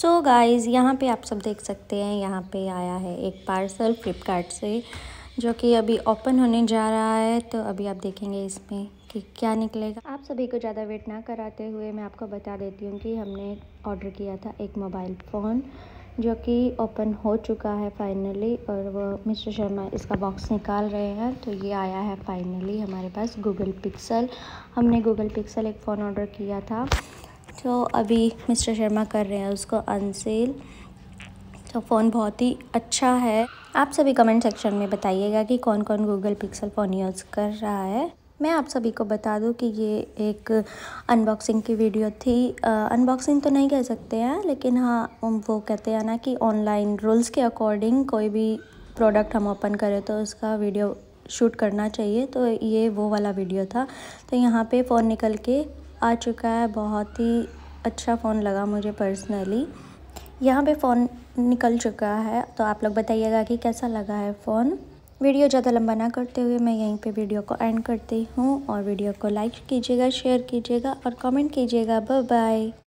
so guys यहाँ पे आप सब देख सकते हैं यहाँ पे आया है एक पार्सल फ्लिपकार्ट से जो कि अभी ओपन होने जा रहा है तो अभी आप देखेंगे इसमें कि क्या निकलेगा आप सभी को ज़्यादा वेट ना कराते हुए मैं आपको बता देती हूँ कि हमने ऑर्डर किया था एक मोबाइल फ़ोन जो कि ओपन हो चुका है फाइनली और वो मिस्टर शर्मा इसका बॉक्स निकाल रहे हैं तो ये आया है फाइनली हमारे पास गूगल पिक्सल हमने गूगल पिक्सल एक फ़ोन ऑर्डर किया था तो अभी मिस्टर शर्मा कर रहे हैं उसको अनसेल तो फ़ोन बहुत ही अच्छा है आप सभी कमेंट सेक्शन में बताइएगा कि कौन कौन गूगल पिक्सल फ़ोन यूज़ कर रहा है मैं आप सभी को बता दूं कि ये एक अनबॉक्सिंग की वीडियो थी अनबॉक्सिंग तो नहीं कह सकते हैं लेकिन हाँ वो कहते हैं ना कि ऑनलाइन रूल्स के अकॉर्डिंग कोई भी प्रोडक्ट हम ओपन करें तो उसका वीडियो शूट करना चाहिए तो ये वो वाला वीडियो था तो यहाँ पे फ़ोन निकल के आ चुका है बहुत ही अच्छा फ़ोन लगा मुझे पर्सनली यहाँ पे फ़ोन निकल चुका है तो आप लोग बताइएगा कि कैसा लगा है फ़ोन वीडियो ज़्यादा लंबा ना करते हुए मैं यहीं पे वीडियो को एंड करती हूँ और वीडियो को लाइक कीजिएगा शेयर कीजिएगा और कमेंट कीजिएगा बाय बाय